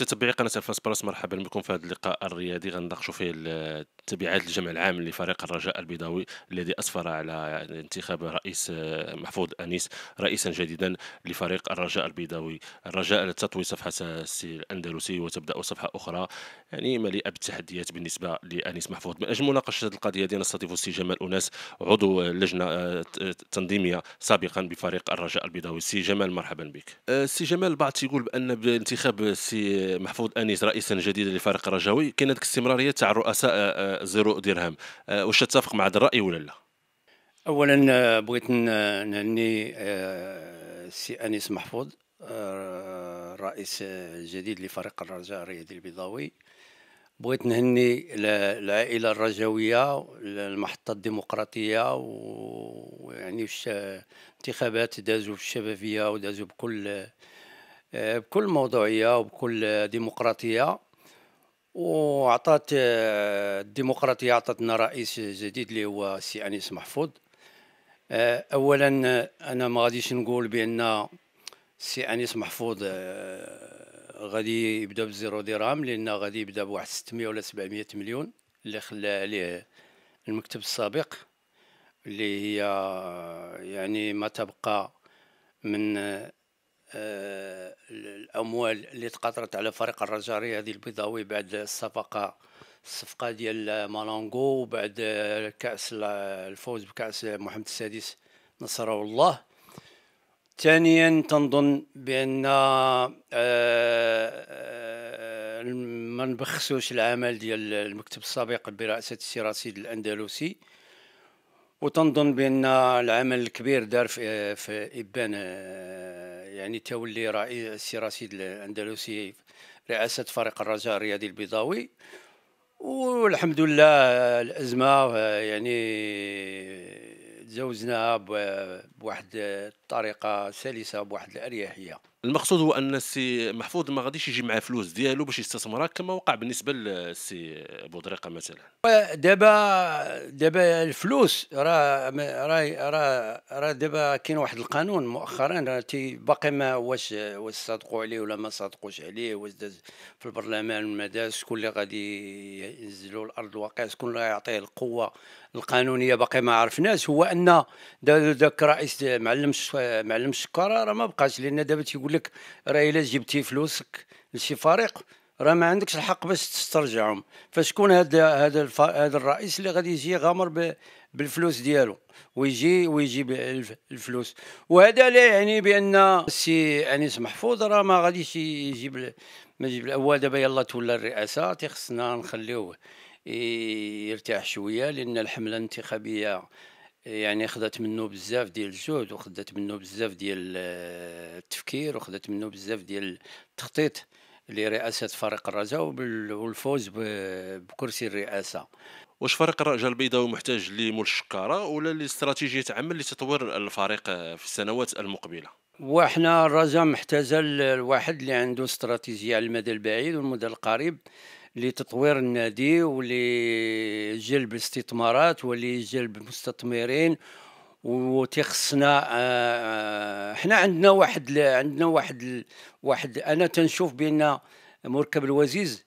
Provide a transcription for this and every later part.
وتتبعي قناه الفاس بلس مرحبا بكم في هذا اللقاء الرياضي غنناقشوا فيه تبعات الجمع العام لفريق الرجاء البيضاوي الذي اسفر على انتخاب رئيس آه، محفوظ انيس رئيسا جديدا لفريق الرجاء البيضاوي الرجاء تطوي صفحه السي الاندلسي وتبدا صفحه اخرى يعني مليئه بالتحديات بالنسبه لانيس محفوظ من اجل مناقشه القضيه ديالنا نستضيف السي جمال اناس عضو لجنه آه، تنظيميه سابقا بفريق الرجاء البيضاوي سي جمال مرحبا بك السي آه، جمال البعض تيقول بان بانتخاب السي محفوظ انيس رئيسا جديدا لفريق الرجاوي كاين هذيك الاستمراريه تاع الرؤساء آه، زيرو درهم آه، واش تتفق مع هذا الراي ولا لا؟ اولا آه، بغيت نهني السي انيس محفوظ الرئيس الجديد لفريق الرجاء الرياضي البيضاوي بغيت نهني العائله الرجاويه المحطه الديمقراطيه ويعني انتخابات دازوا في ودازوا بكل آه، بكل موضوعية وبكل ديمقراطية وعطات آه، الديمقراطية عطاتنا رئيس جديد اللي هو السي أنيس محفوظ آه، أولا أنا ما غاديش نقول بأن السي أنيس محفوظ غادي يبدا بزيرو درهم لأن غادي يبدا بواحد 600 ولا 700 مليون اللي خلى عليه المكتب السابق اللي هي يعني ما تبقى من آه، الاموال اللي تقاطرت على فريق الرجاري هذه البيضاوي بعد الصفقه الصفقه ديال مالونغو وبعد كاس الفوز بكاس محمد السادس نصره الله ثانيا تنظن بان آه، آه، ما نبخسوش العمل ديال المكتب السابق برئاسه السي رصيد الاندلسي وتنظن بان العمل الكبير دار في ابان يعني تولي رئيس السي رشيد الاندلسي رئاسه فريق الرجاء الرياضي البيضاوي والحمد لله الازمه يعني تجاوزناها بواحد الطريقه سلسه بواحد الاريحيه المقصود هو ان السي محفوظ ما غاديش يجي معاه فلوس ديالو باش يستثمرها كما وقع بالنسبه للسي بودريقه مثلا دابا دابا الفلوس راه راه راه را دابا كاين واحد القانون مؤخرا باقي ما واش واش صادقوا عليه ولا ما صادقوش عليه واش داز في البرلمان ما داز شكون اللي غادي ينزلوا الارض الواقع شكون اللي يعطيه القوه القانونيه باقي ما عرفناش هو ان ذاك دا رئيس معلم معلم الشكاره راه ما بقاش لان دابا تيقول لك راه الا جبتي فلوسك لشي فريق راه ما عندكش الحق باش تسترجعهم فشكون هذا هذا هذا الرئيس اللي غادي يجي غامر بالفلوس ديالو ويجي ويجيب الفلوس وهذا لا يعني بان السي انيس محفوظ راه ما غاديش يجيب ما يجيب هو دابا يلا تولى الرئاسه تيخصنا نخليوه يرتاح شويه لان الحمله الانتخابيه يعني خدات منه بزاف ديال الجهد وخدات منه بزاف ديال آه، التفكير وخدات منه بزاف ديال التخطيط لرئاسة فريق الرجاء والفوز بكرسي الرئاسة واش فريق الرجاء البيضاوي محتاج لمشكرة ولا لاستراتيجية عمل لتطوير الفريق في السنوات المقبلة؟ وحنا الرجاء محتاجه لواحد اللي عنده استراتيجيه على المدى البعيد والمدى القريب لتطوير النادي ولجلب الاستثمارات ولجلب مستثمرين وتخصنا آه، آه، حنا عندنا واحد عندنا واحد واحد انا تنشوف بان مركب الوزيز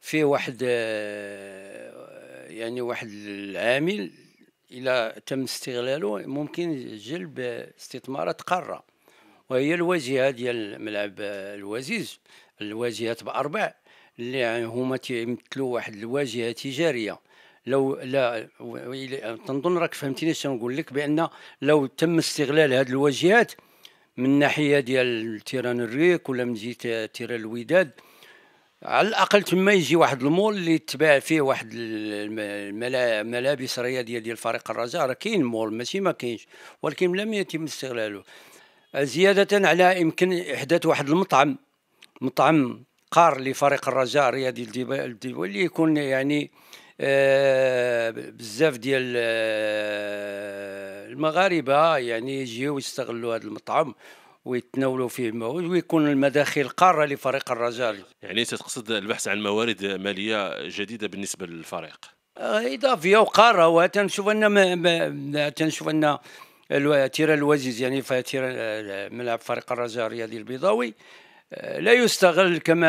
فيه واحد آه، يعني واحد العامل الى تم استغلاله ممكن جلب استثمارات قاره وهي الواجهه ديال ملعب الوزيز الواجهات باربع اللي هما تيمثلوا واحد الواجهه تجاريه لو لا تنظن راك فهمتيني شنو نقول لك بان لو تم استغلال هذه الواجهات من ناحيه ديال تيران الريك ولا من جهه تيران الوداد على الاقل تما يجي واحد المول اللي تباع فيه واحد الملابس رياضيه ديال فريق الرجاء راه كاين مول ماشي ما كاينش ولكن لم يتم استغلاله زياده على يمكن احداث واحد المطعم مطعم قار لفريق الرجاء الرياضي الدولي يكون يعني آه، بزاف ديال آه، المغاربه يعني يجيو يستغلوا هذا المطعم ويتناولوا فيه المواد ويكون المداخل قاره لفريق الرجاء يعني تقصد البحث عن موارد ماليه جديده بالنسبه للفريق آه، اضافيه وقاره وتنشوف ان تنشوف ان تيران الوزيز يعني فتيران ملعب فريق الرجاء الرياضي البيضاوي لا يستغل كما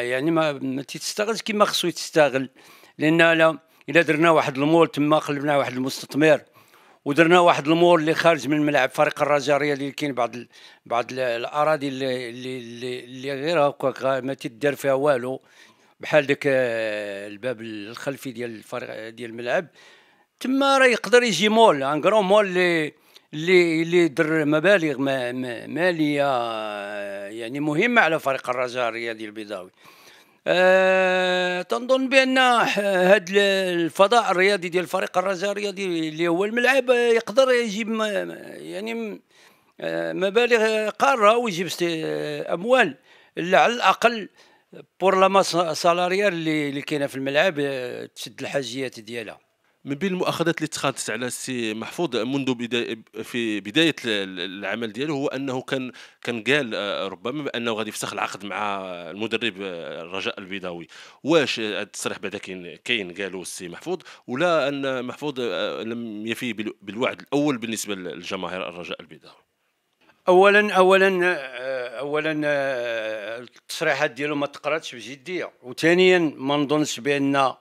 يعني ما ما تستغلش كما خصو يتستغل لان لا الا درنا واحد المول تما قلبنا واحد المستثمر ودرنا واحد المول اللي خارج من ملعب فريق الرجاء اللي كاين بعض ال... بعض ال... الاراضي اللي اللي, اللي غير هكا ما تدار فيها والو بحال داك آه، الباب الخلفي ديال الفريق ديال الملعب تما راه يقدر يجي مول ان كرون مول اللي اللي اللي در مبالغ ماليه يعني مهمه على فريق الرجاء الرياضي البيضاوي أه تنظن بان هذا الفضاء الرياضي ديال فريق الرجاء الرياضي اللي هو الملعب يقدر يجيب يعني آه، مبالغ قاره ويجيب اموال على الاقل بور لا سالاريال اللي كاينه في الملعب آه، تسد الحاجيات ديالها من بين المؤاخذات اللي تخاتت على السي محفوظ منذ بدايه في بدايه العمل ديالو هو انه كان كان قال آه، ربما بانه غادي يفسخ العقد مع المدرب آه، رجاء البيضاوي واش التصريح بعدا كاين كاين قالوا السي محفوظ ولا ان محفوظ آه، لم يفي بالوعد الاول بالنسبه للجماهير الرجاء البيضاوي اولا اولا اولا التصريحات ديالو ما تقراتش بجديه وثانيا ما نظنش بان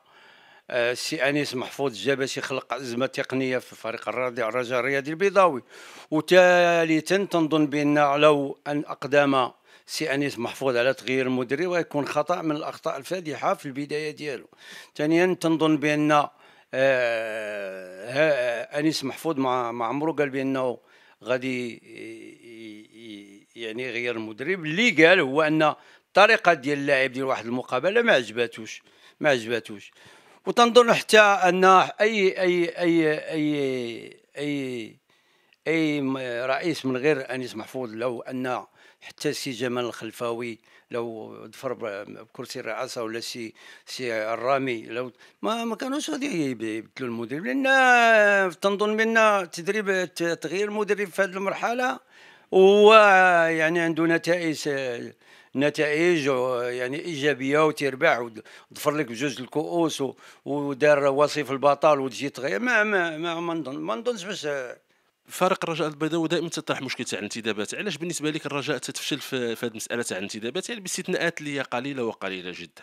السي آه، انيس محفوظ الجبسي خلق ازمه تقنيه في فريق الرجاء الرياضي البيضاوي وثالثا تنظن بان لو ان اقدام سي انيس محفوظ على تغيير المدرب ويكون خطا من الاخطاء الفادحه في البدايه ديالو ثانيا تنظن بان آه، آه، انيس محفوظ مع عمرو قال بانه غادي يعني يغير المدرب اللي قال هو ان الطريقه ديال اللاعب ديال واحد المقابله ما عجباتوش ما عجباتوش وتنظن حتى ان اي اي اي اي اي اي رئيس من غير انيس محفوظ لو ان حتى سي جمال الخلفاوي لو ظفر بكرسي الرئاسه ولا سي سي الرامي لو ما ما كانوش غادي يبدلوا المدرب لان تنظن بان تدريب تغيير المدرب في هذه المرحله ويعني عنده نتائج نتائج يعني ايجابيه وتربح وضفر لك بجوج الكؤوس ودار وصيف البطل وتجي تغير ما ما ما ما نظن ما نظنش باش فرق الرجاء البيضاوي دائما تطرح مشكل تاع الانتدابات علاش بالنسبه لك الرجاء تتفشل في هذه المساله تاع الانتدابات يعني باستثناءات اللي هي قليله وقليله جدا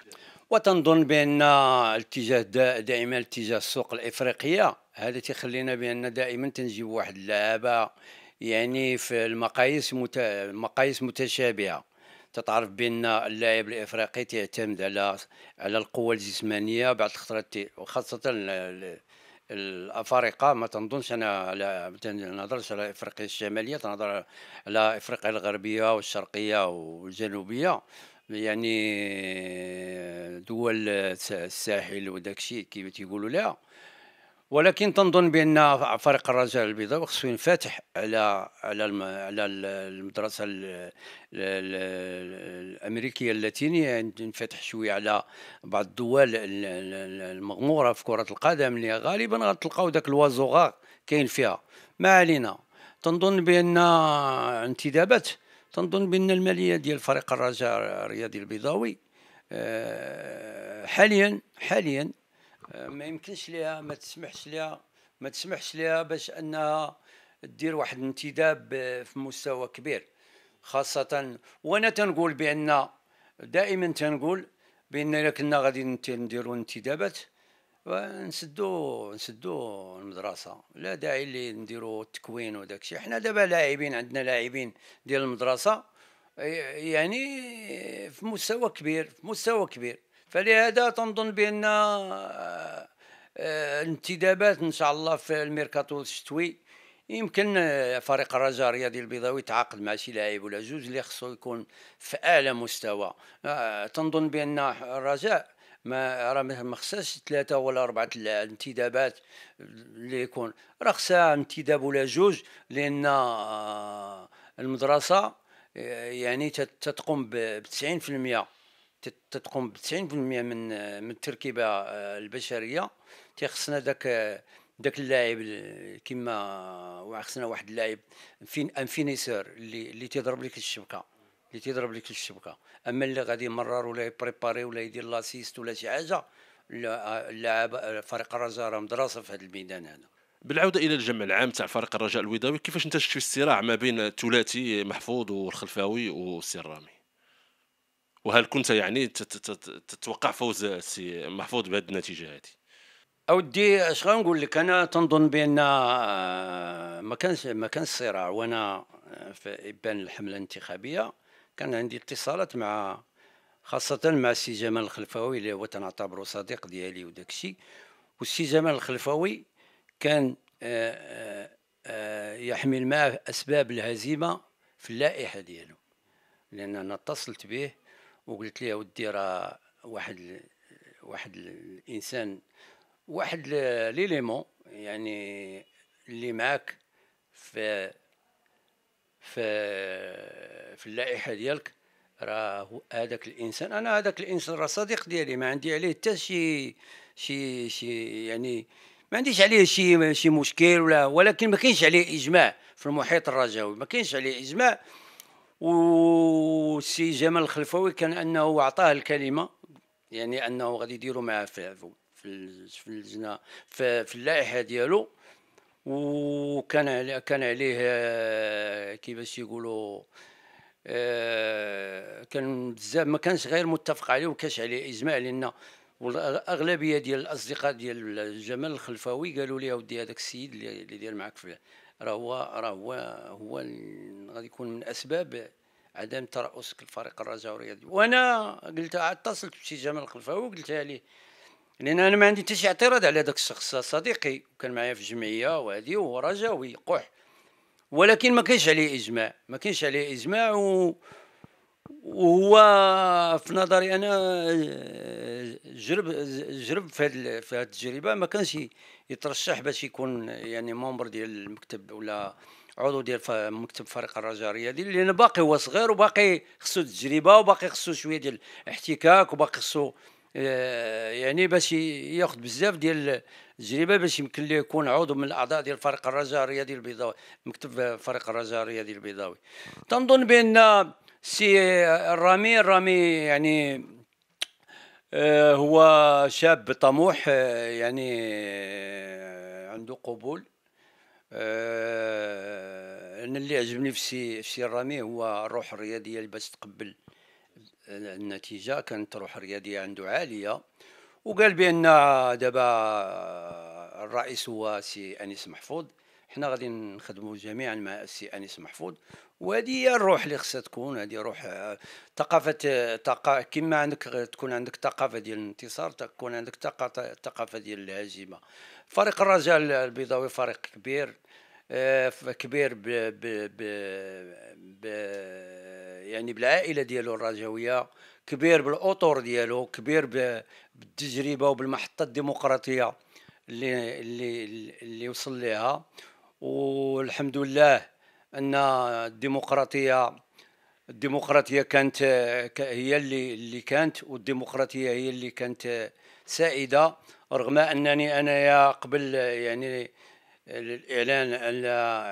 وتنظن بان الاتجاه دائما اتجاه السوق الافريقيه هذا تيخلينا بان دائما تنجيب واحد اللعابه يعني في المقاييس مت... مقاييس متشابهه تتعرف بان اللاعب الافريقي تعتمد على على القوه الجسمانيه بعض الخطرات وخاصه الافارقه ما تنظنش انا على نهضرش على افريقيا الشماليه تنهضر على افريقيا الغربيه والشرقيه والجنوبيه يعني دول الساحل وداكشي كيما تيقولوا لها ولكن تنظن بان فريق الرجاء البيضاوي خصو ينفتح على على على المدرسه الامريكيه اللاتينيه ينفتح يعني شويه على بعض الدول المغموره في كره القدم اللي غالبا غتلقاو داك الوازو كاين فيها ما علينا تنظن بان انتدابات تنظن بان الماليه ديال فريق الرجاء الرياضي البيضاوي آه، حاليا حاليا ما يمكنش ليها ما تسمحش ليها ما تسمحش ليها باش انها دير واحد الانتداب في مستوى كبير خاصة وانا تنقول بان دائما تنقول بان الا كنا غادي نديرو انتدابات نسدو نسدو المدرسه لا داعي اللي نديرو التكوين وداك الشيء حنا دابا لاعبين عندنا لاعبين ديال المدرسه يعني في مستوى كبير في مستوى كبير فلهذا تنظن بان آه، آه، الانتدابات ان شاء الله في الميركاتو الشتوي يمكن آه، فريق الرجاء الرياضي البيضاوي يتعاقد مع شي لاعب ولا جوج اللي خصو يكون في اعلى مستوى تنظن بان الرجاء ما راه ما خصهاش ثلاثه ولا اربعه الانتدابات اللي يكون راه خصها انتداب ولا جوج لان المدرسه يعني تتقوم ب 90% تتقوم ب 90% من من التركيبه آه، البشريه تيخصنا داك داك اللاعب كما خصنا واحد اللاعب فين ان فينيسور اللي اللي تيضرب لك الشبكه اللي تيضرب لك الشبكه اما اللي غادي يمرر ولا يبريباري ولا يدير لاسيست ولا شي حاجه اللاعب فريق الرجاء راه مدرسه في هذا الميدان هذا بالعوده الى الجمع العام تاع فريق الرجاء الوداوي كيفاش انت شفت الصراع ما بين الثلاثي محفوظ والخلفاوي والسرامي وهل كنت يعني تتوقع فوز سي محفوظ بهذه النتيجه هذه اودي اش غنقول لك انا تنظن بان آه، ما كانش ما كانش صراع وانا آه، في ابان الحمله الانتخابيه كان عندي اتصالات مع خاصة مع السي جمال الخلفاوي اللي هو تنعتبره صديق ديالي وداك الشيء والسي جمال الخلفاوي كان آه، يحمل معه أسباب الهزيمة في اللائحة ديالو لأن أنا اتصلت به وقلت لي اودي ودي راه واحد واحد الانسان واحد ليليمون يعني اللي معاك في في في اللائحه ديالك راه هذاك الانسان انا هذاك الانسان راه صديق ديالي ما عندي عليه حتى شي شي شي يعني ما عنديش عليه شي شي مشكل ولا ولكن ما كاينش عليه اجماع في المحيط الرجاوي ما كاينش عليه اجماع والسي جمال الخلفاوي كان انه اعطاه الكلمه يعني انه غادي يديروا معاه في في في اللجنه في, في اللائحه ديالو وكان عليه كان عليه كيفاش يقولوا كان بزاف ما كانش غير متفق عليه وكاش عليه اجماع لان والاغلبيه ديال الاصدقاء ديال جمال الخلفاوي قالوا لي اودي هذاك السيد اللي داير معك في راه هو راه هو هو غادي يكون من اسباب عدم ترأس الفريق الرجاء الرياضي وانا قلت اتصلت بشي جمال القلفاوي وقلتها ليه لان انا ما عندي حتى شي اعتراض على داك الشخص صديقي وكان معايا في الجمعيه وهذه وهو رجاوي قح ولكن ما كانش عليه اجماع ما كانش عليه اجماع و... وهو في نظري انا آه، جرب جرب في هذه التجربه ما كانش يترشح باش يكون يعني ممبر ديال المكتب ولا عضو ديال مكتب فريق الرجاء الرياضي لان باقي هو صغير وباقي خصو تجربه وباقي خصو شويه ديال الاحتكاك وباقي خصو آه، يعني باش ياخذ بزاف ديال التجربه باش يمكن ليه يكون عضو من الاعضاء ديال فريق الرجاء الرياضي البيضاوي مكتب فريق الرجاء الرياضي البيضاوي تنظن بان سي الرامي آه، رامي يعني آه، هو شاب طموح آه، يعني عنده قبول انا اللي عجبني في سي في الرامي هو الروح الرياضيه اللي باش تقبل النتيجه كانت روح رياضيه عنده عاليه وقال بان دابا الرئيس هو سي انيس محفوظ حنا غادي نخدموا جميعا مع السي انيس محفوظ وهذه هي الروح اللي خصها تكون هذه روح آه، ثقافه آه، ثقا كما عندك تكون عندك ثقافه ديال الانتصار تكون عندك ثقافه ديال الهزيمه فريق الرجاء البيضاوي فريق كبير آه، كبير ب ب ب ب يعني بالعائله ديالو الرجاويه كبير بالاطور ديالو كبير بالتجربه وبالمحطه الديمقراطيه اللي اللي اللي وصل ليها والحمد لله ان الديمقراطيه الديمقراطيه كانت هي اللي اللي كانت والديمقراطيه هي اللي كانت سائده رغم انني انايا قبل يعني الاعلان على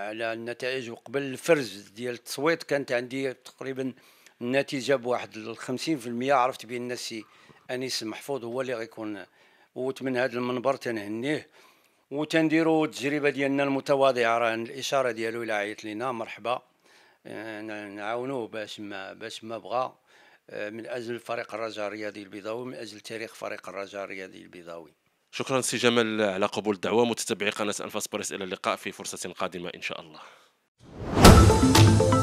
على النتائج وقبل الفرز ديال التصويت كانت عندي تقريبا النتيجه بواحد 50% عرفت بان السي انيس محفوظ هو اللي غيكون وت من هذا المنبر تنهنيه وتنديروا التجربه ديالنا المتواضعه راه الاشاره ديالو الى عيط لينا مرحبا آه، نعاونوه باش ما باش ما بغى آه، من اجل فريق الرجاء الرياضي البيضاوي من اجل تاريخ فريق الرجاء الرياضي البيضاوي شكرا سي جمال على قبول الدعوه متتبعي قناه انفاس باريس الى اللقاء في فرصه قادمه ان شاء الله